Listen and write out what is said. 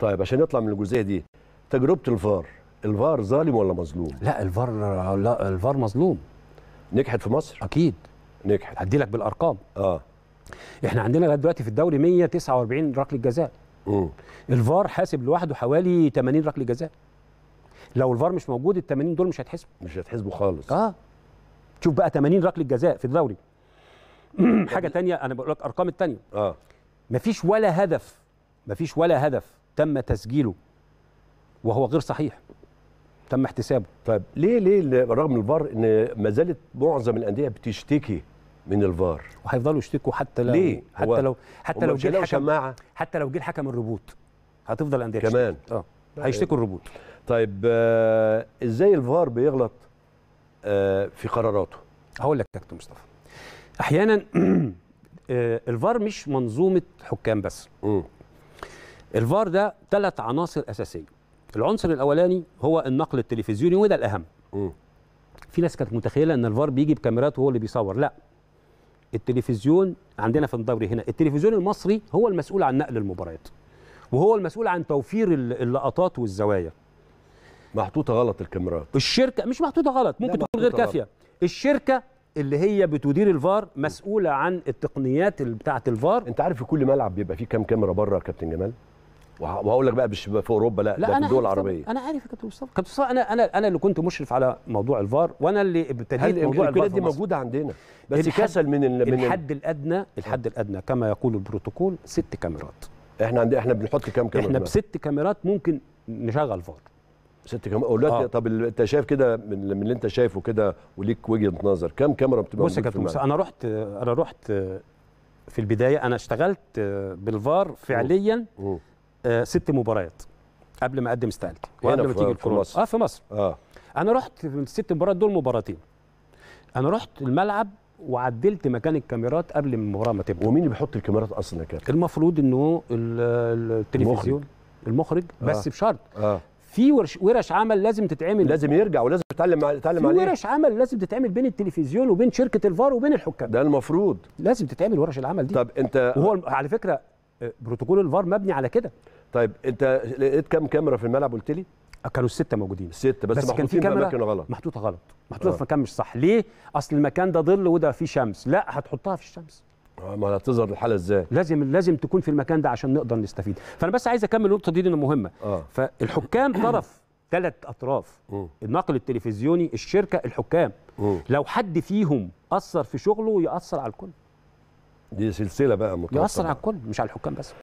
طيب عشان نطلع من الجزئيه دي تجربه الفار الفار ظالم ولا مظلوم لا الفار لا الفار مظلوم نجحت في مصر اكيد نجحت هدي لك بالارقام اه احنا عندنا لغايه دلوقتي في الدوري 149 ركله جزاء امم الفار حاسب لوحده حوالي 80 ركله جزاء لو الفار مش موجود ال 80 دول مش هيتحسبوا مش هيتحسبوا خالص اه شوف بقى 80 ركله جزاء في الدوري حاجه ثانيه انا بقول لك ارقام الثانيه اه مفيش ولا هدف مفيش ولا هدف تم تسجيله وهو غير صحيح تم احتسابه طيب ليه ليه رغم الفار ان ما زالت معظم الانديه بتشتكي من الفار وهيفضلوا يشتكوا حتى لو ليه؟ حتى لو حتى لو جه الحكم حتى لو جه الحكم الروبوت هتفضل الانديه كمان اه هيشتكوا الروبوت طيب آه ازاي الفار بيغلط آه في قراراته هقول لك يا كابتن مصطفى احيانا آه الفار مش منظومه حكام بس م. الفار ده ثلاث عناصر اساسيه العنصر الاولاني هو النقل التلفزيوني وده الاهم في ناس كانت متخيله ان الفار بيجي بكاميرات وهو اللي بيصور لا التلفزيون عندنا في الدوري هنا التلفزيون المصري هو المسؤول عن نقل المباريات وهو المسؤول عن توفير اللقطات والزوايا محطوطه غلط الكاميرات الشركه مش محطوطه غلط ممكن تكون غير كافيه غلط. الشركه اللي هي بتدير الفار مسؤوله عن التقنيات بتاعه الفار انت عارف في كل ملعب بيبقى فيه كام كاميرا بره يا كابتن جمال وهقول لك بقى مش في اوروبا لا, لا ده في الدول العربيه انا عارف يا كابتن مصطفى كابتن مصطفى انا انا انا اللي كنت مشرف على موضوع الفار وانا اللي ابتديت موضوع الفار دي موجوده عندنا بس كسل من ال... من الحد الادنى الحد الادنى كما يقول البروتوكول ست كاميرات احنا عندنا احنا بنحط كام كاميرا احنا بست كاميرات ممكن نشغل فار ست كاميرات اقول آه. طب انت شايف كده من, من اللي انت شايفه كده وليك وجهه نظر كام كاميرا بتبقى بص يا كابتن انا رحت انا رحت آه، في البدايه انا اشتغلت آه، بالفار فعليا أوه. أوه. آه، ست مباريات قبل ما اقدم استقالتي يعني وانا في, تيجي اه في مصر اه انا رحت في الست مباريات دول مباراتين انا رحت الملعب وعدلت مكان الكاميرات قبل ما المباراه ما تبدا ومين اللي بيحط الكاميرات اصلا يا كابتن المفروض انه التلفزيون المخرج, المخرج آه. بس آه. بشرط آه. في ورش ورش عمل لازم تتعمل لازم يرجع ولازم يتعلم يتعلم عليه ورش عمل لازم تتعمل بين التلفزيون وبين شركه الفار وبين الحكام ده المفروض لازم تتعمل ورش العمل دي طب انت وهو على فكره آه، بروتوكول الفار مبني على كده طيب انت لقيت كام كاميرا في الملعب قلت لي؟ آه، كانوا الستة موجودين ستة بس, بس كان في كاميرا غلط محطوطة غلط محطوطة آه. في مكان مش صح ليه؟ أصل المكان ده ظل وده فيه شمس لا هتحطها في الشمس آه ما هتظهر الحالة ازاي؟ لازم لازم تكون في المكان ده عشان نقدر نستفيد فأنا بس عايز أكمل النقطة دي لأنها مهمة آه. فالحكام طرف ثلاث أطراف م. النقل التلفزيوني الشركة الحكام م. لو حد فيهم أثر في شغله يأثر على الكل دي سلسلة بقى متوسطة يأثر على الكل مش على الحكام بس